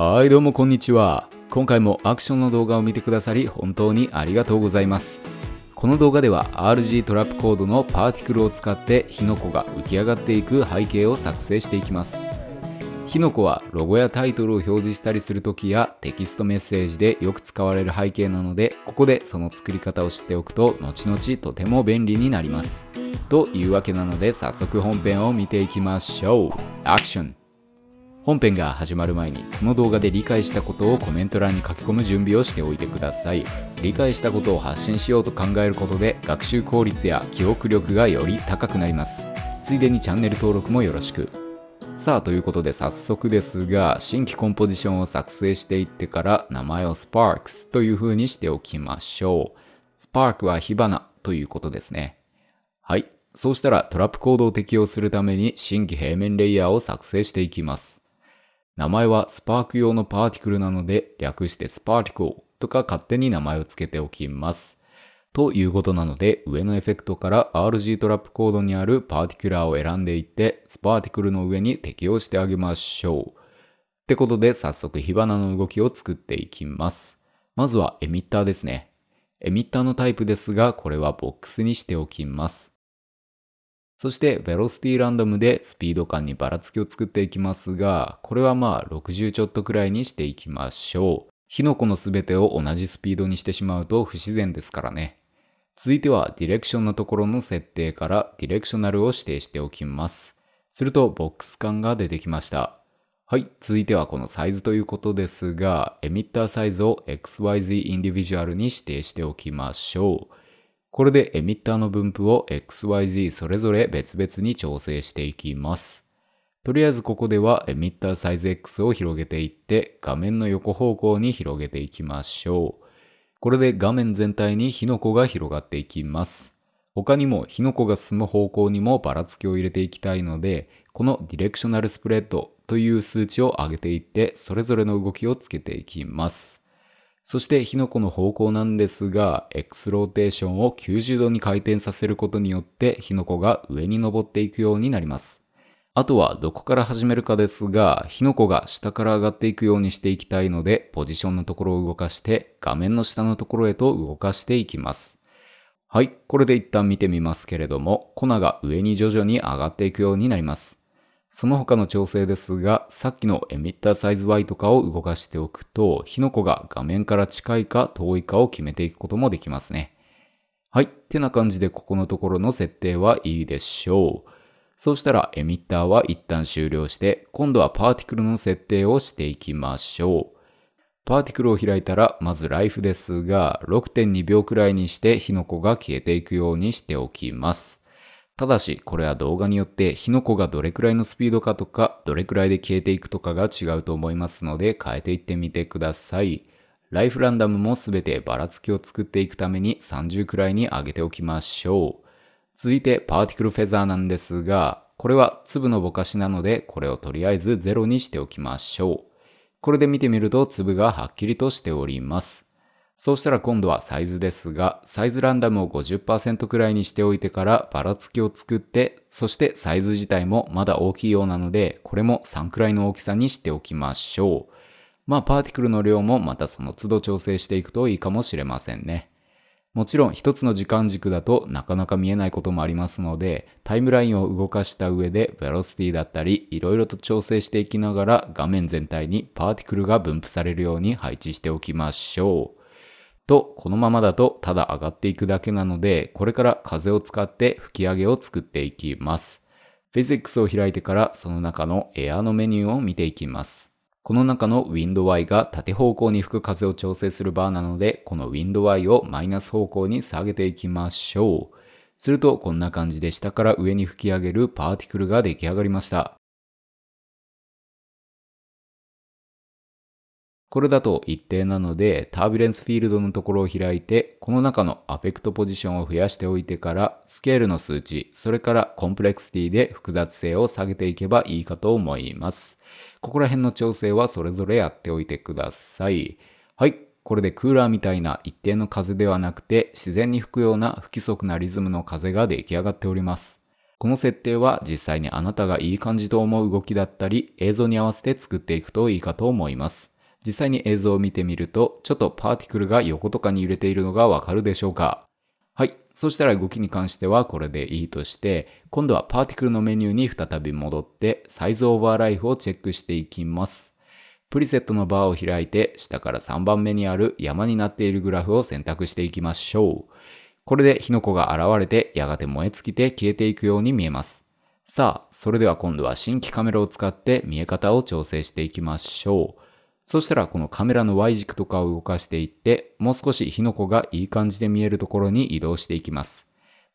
はい、どうもこんにちは。今回もアクションの動画を見てくださり本当にありがとうございます。この動画では RG トラップコードのパーティクルを使って火の粉が浮き上がっていく背景を作成していきます。火の粉はロゴやタイトルを表示したりするときやテキストメッセージでよく使われる背景なので、ここでその作り方を知っておくと後々とても便利になります。というわけなので早速本編を見ていきましょう。アクション本編が始まる前にこの動画で理解したことをコメント欄に書き込む準備をしておいてください理解したことを発信しようと考えることで学習効率や記憶力がより高くなりますついでにチャンネル登録もよろしくさあということで早速ですが新規コンポジションを作成していってから名前を Sparks という風にしておきましょう Spark は火花ということですねはいそうしたらトラップコードを適用するために新規平面レイヤーを作成していきます名前はスパーク用のパーティクルなので、略してスパーティクルとか勝手に名前を付けておきます。ということなので、上のエフェクトから RG トラップコードにあるパーティキュラーを選んでいって、スパーティクルの上に適用してあげましょう。ってことで、早速火花の動きを作っていきます。まずはエミッターですね。エミッターのタイプですが、これはボックスにしておきます。そして、velocity r a でスピード感にばらつきを作っていきますが、これはまあ60ちょっとくらいにしていきましょう。火の粉のすべてを同じスピードにしてしまうと不自然ですからね。続いては、ディレクションのところの設定から、ディレクショナルを指定しておきます。すると、ボックス感が出てきました。はい、続いてはこのサイズということですが、エミッターサイズを XYZ インディビジュアルに指定しておきましょう。これでエミッターの分布を XYZ それぞれ別々に調整していきます。とりあえずここではエミッターサイズ X を広げていって画面の横方向に広げていきましょう。これで画面全体に火の粉が広がっていきます。他にも火の粉が進む方向にもばらつきを入れていきたいので、このディレクショナルスプレッドという数値を上げていって、それぞれの動きをつけていきます。そして火の粉の方向なんですが、X ローテーションを90度に回転させることによって火の粉が上に登っていくようになります。あとはどこから始めるかですが、火の粉が下から上がっていくようにしていきたいので、ポジションのところを動かして、画面の下のところへと動かしていきます。はい、これで一旦見てみますけれども、粉が上に徐々に上がっていくようになります。その他の調整ですが、さっきのエミッターサイズ Y とかを動かしておくと、火の粉が画面から近いか遠いかを決めていくこともできますね。はい。ってな感じで、ここのところの設定はいいでしょう。そうしたら、エミッターは一旦終了して、今度はパーティクルの設定をしていきましょう。パーティクルを開いたら、まずライフですが、6.2秒くらいにして火の粉が消えていくようにしておきます。ただし、これは動画によって火の粉がどれくらいのスピードかとか、どれくらいで消えていくとかが違うと思いますので、変えていってみてください。ライフランダムもすべてばらつきを作っていくために30くらいに上げておきましょう。続いて、パーティクルフェザーなんですが、これは粒のぼかしなので、これをとりあえず0にしておきましょう。これで見てみると粒がはっきりとしております。そうしたら今度はサイズですが、サイズランダムを50%くらいにしておいてからばらつきを作って、そしてサイズ自体もまだ大きいようなので、これも3くらいの大きさにしておきましょう。まあ、パーティクルの量もまたその都度調整していくといいかもしれませんね。もちろん一つの時間軸だとなかなか見えないこともありますので、タイムラインを動かした上で、ベロシティだったり、いろいろと調整していきながら画面全体にパーティクルが分布されるように配置しておきましょう。と、このままだとただ上がっていくだけなので、これから風を使って吹き上げを作っていきます。Physics を開いてからその中のエアのメニューを見ていきます。この中の WindY が縦方向に吹く風を調整するバーなので、この WindY をマイナス方向に下げていきましょう。するとこんな感じで下から上に吹き上げるパーティクルが出来上がりました。これだと一定なので、タービレンスフィールドのところを開いて、この中のアフェクトポジションを増やしておいてから、スケールの数値、それからコンプレクシティで複雑性を下げていけばいいかと思います。ここら辺の調整はそれぞれやっておいてください。はい。これでクーラーみたいな一定の風ではなくて、自然に吹くような不規則なリズムの風が出来上がっております。この設定は実際にあなたがいい感じと思う動きだったり、映像に合わせて作っていくといいかと思います。実際に映像を見てみると、ちょっとパーティクルが横とかに揺れているのがわかるでしょうかはい。そしたら動きに関してはこれでいいとして、今度はパーティクルのメニューに再び戻って、サイズオーバーライフをチェックしていきます。プリセットのバーを開いて、下から3番目にある山になっているグラフを選択していきましょう。これで火の粉が現れて、やがて燃え尽きて消えていくように見えます。さあ、それでは今度は新規カメラを使って見え方を調整していきましょう。そしたらこのカメラの Y 軸とかを動かしていって、もう少し火の粉がいい感じで見えるところに移動していきます。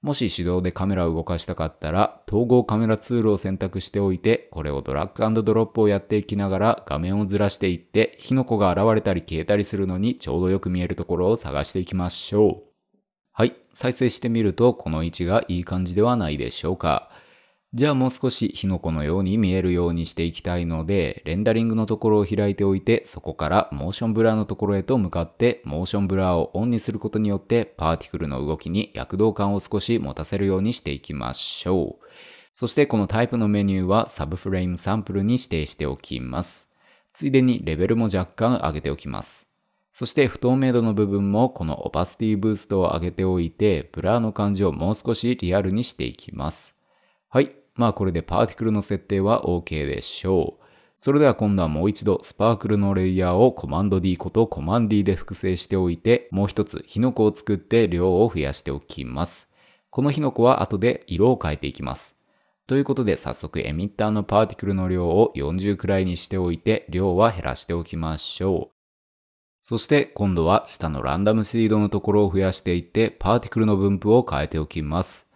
もし手動でカメラを動かしたかったら、統合カメラツールを選択しておいて、これをドラッグドロップをやっていきながら画面をずらしていって、火の粉が現れたり消えたりするのにちょうどよく見えるところを探していきましょう。はい、再生してみるとこの位置がいい感じではないでしょうか。じゃあもう少し火の粉のように見えるようにしていきたいので、レンダリングのところを開いておいて、そこからモーションブラーのところへと向かって、モーションブラーをオンにすることによって、パーティクルの動きに躍動感を少し持たせるようにしていきましょう。そしてこのタイプのメニューはサブフレームサンプルに指定しておきます。ついでにレベルも若干上げておきます。そして不透明度の部分もこのオパシティブーストを上げておいて、ブラーの感じをもう少しリアルにしていきます。はい、まあこれでパーティクルの設定は OK でしょう。それでは今度はもう一度スパークルのレイヤーをコマンド D ことコマン D で複製しておいて、もう一つ火の粉を作って量を増やしておきます。この火の粉は後で色を変えていきます。ということで早速エミッターのパーティクルの量を40くらいにしておいて量は減らしておきましょう。そして今度は下のランダムシードのところを増やしていってパーティクルの分布を変えておきます。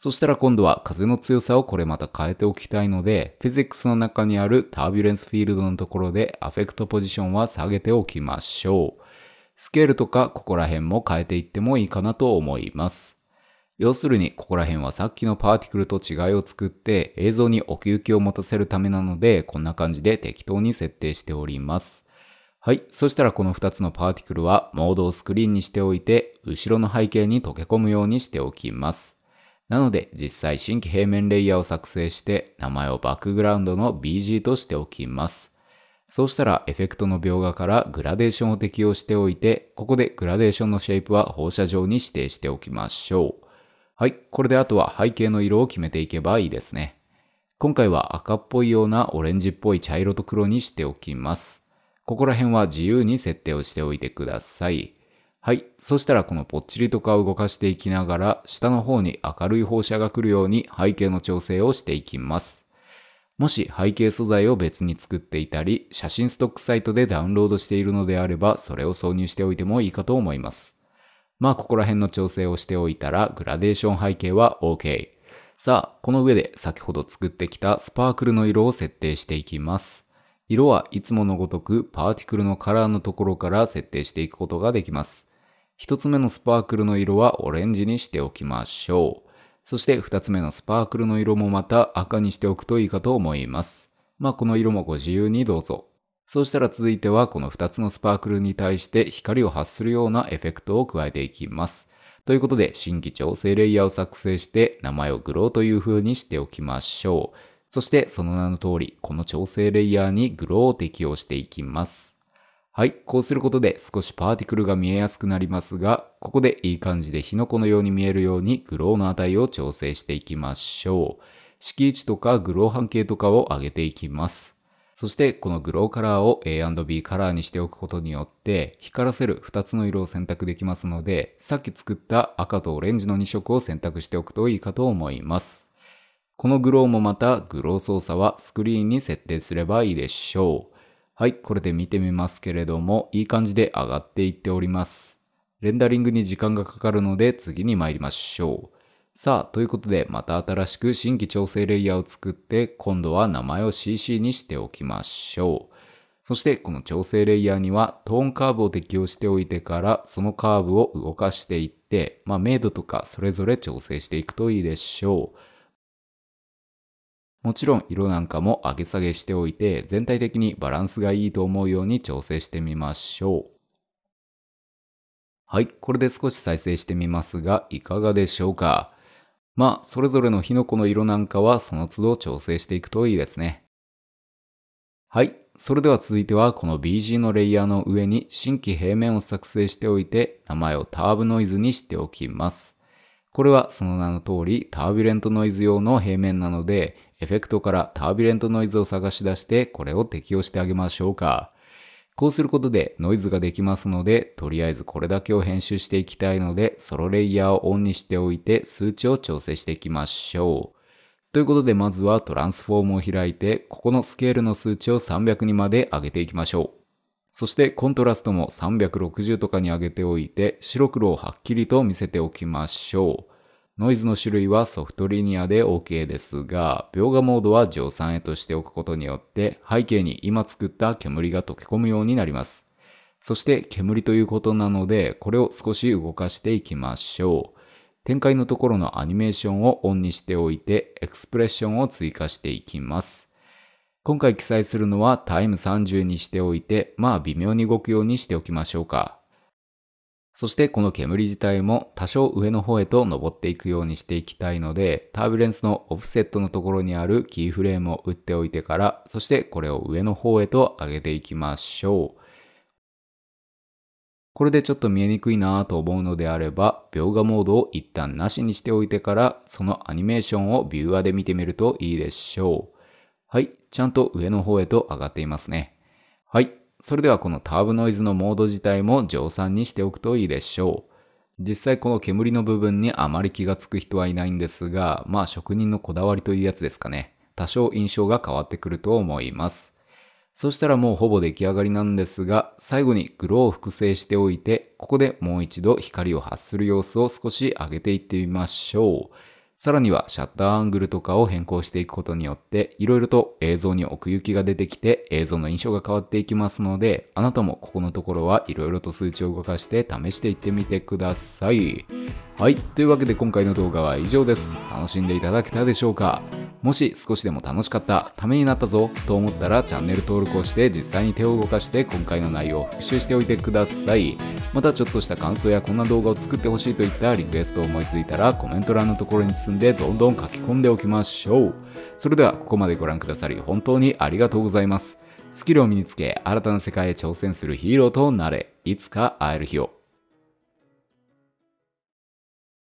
そしたら今度は風の強さをこれまた変えておきたいので、フィジックスの中にあるタービュレンスフィールドのところでアフェクトポジションは下げておきましょう。スケールとかここら辺も変えていってもいいかなと思います。要するにここら辺はさっきのパーティクルと違いを作って映像に奥行きを持たせるためなのでこんな感じで適当に設定しております。はい。そしたらこの2つのパーティクルはモードをスクリーンにしておいて後ろの背景に溶け込むようにしておきます。なので実際新規平面レイヤーを作成して名前をバックグラウンドの BG としておきます。そうしたらエフェクトの描画からグラデーションを適用しておいて、ここでグラデーションのシェイプは放射状に指定しておきましょう。はい、これであとは背景の色を決めていけばいいですね。今回は赤っぽいようなオレンジっぽい茶色と黒にしておきます。ここら辺は自由に設定をしておいてください。はい。そしたらこのぽっちりとかを動かしていきながら、下の方に明るい放射が来るように背景の調整をしていきます。もし背景素材を別に作っていたり、写真ストックサイトでダウンロードしているのであれば、それを挿入しておいてもいいかと思います。まあ、ここら辺の調整をしておいたら、グラデーション背景は OK。さあ、この上で先ほど作ってきたスパークルの色を設定していきます。色はいつものごとくパーティクルのカラーのところから設定していくことができます。一つ目のスパークルの色はオレンジにしておきましょう。そして二つ目のスパークルの色もまた赤にしておくといいかと思います。まあこの色もご自由にどうぞ。そうしたら続いてはこの二つのスパークルに対して光を発するようなエフェクトを加えていきます。ということで新規調整レイヤーを作成して名前をグローという風にしておきましょう。そしてその名の通り、この調整レイヤーにグローを適用していきます。はい、こうすることで少しパーティクルが見えやすくなりますが、ここでいい感じで火の粉のように見えるようにグローの値を調整していきましょう。色位置とかグロー半径とかを上げていきます。そしてこのグローカラーを A&B カラーにしておくことによって光らせる2つの色を選択できますのでさっき作った赤とオレンジの2色を選択しておくといいかと思います。このグローもまたグロー操作はスクリーンに設定すればいいでしょう。はい、これで見てみますけれども、いい感じで上がっていっております。レンダリングに時間がかかるので次に参りましょう。さあ、ということでまた新しく新規調整レイヤーを作って、今度は名前を CC にしておきましょう。そしてこの調整レイヤーにはトーンカーブを適用しておいてからそのカーブを動かしていって、まあ、明度とかそれぞれ調整していくといいでしょう。もちろん色なんかも上げ下げしておいて全体的にバランスがいいと思うように調整してみましょう。はい、これで少し再生してみますがいかがでしょうかまあ、それぞれの火の粉の色なんかはその都度調整していくといいですね。はい、それでは続いてはこの BG のレイヤーの上に新規平面を作成しておいて名前をターブノイズにしておきます。これはその名の通りタービュレントノイズ用の平面なのでエフェクトからタービレントノイズを探し出してこれを適用してあげましょうか。こうすることでノイズができますので、とりあえずこれだけを編集していきたいので、ソロレイヤーをオンにしておいて数値を調整していきましょう。ということでまずはトランスフォームを開いて、ここのスケールの数値を300にまで上げていきましょう。そしてコントラストも360とかに上げておいて、白黒をはっきりと見せておきましょう。ノイズの種類はソフトリニアで OK ですが、描画モードは乗算へとしておくことによって、背景に今作った煙が溶け込むようになります。そして煙ということなので、これを少し動かしていきましょう。展開のところのアニメーションをオンにしておいて、エクスプレッションを追加していきます。今回記載するのはタイム30にしておいて、まあ微妙に動くようにしておきましょうか。そしてこの煙自体も多少上の方へと登っていくようにしていきたいので、タービュレンスのオフセットのところにあるキーフレームを打っておいてから、そしてこれを上の方へと上げていきましょう。これでちょっと見えにくいなぁと思うのであれば、描画モードを一旦なしにしておいてから、そのアニメーションをビューアで見てみるといいでしょう。はい、ちゃんと上の方へと上がっていますね。それではこのターブノイズのモード自体も乗算にしておくといいでしょう。実際この煙の部分にあまり気がつく人はいないんですが、まあ職人のこだわりというやつですかね。多少印象が変わってくると思います。そしたらもうほぼ出来上がりなんですが、最後にグローを複製しておいて、ここでもう一度光を発する様子を少し上げていってみましょう。さらにはシャッターアングルとかを変更していくことによって、いろいろと映像に奥行きが出てきて、映像の印象が変わっていきますので、あなたもここのところはいろいろと数値を動かして試していってみてください。はい、というわけで今回の動画は以上です。楽しんでいただけたでしょうかもし少しでも楽しかった、ためになったぞと思ったらチャンネル登録をして実際に手を動かして今回の内容を復習しておいてください。またちょっとした感想やこんな動画を作ってほしいといったリクエストを思いついたらコメント欄のところに進んでどんどん書き込んでおきましょう。それではここまでご覧くださり本当にありがとうございます。スキルを身につけ新たな世界へ挑戦するヒーローとなれ、いつか会える日を。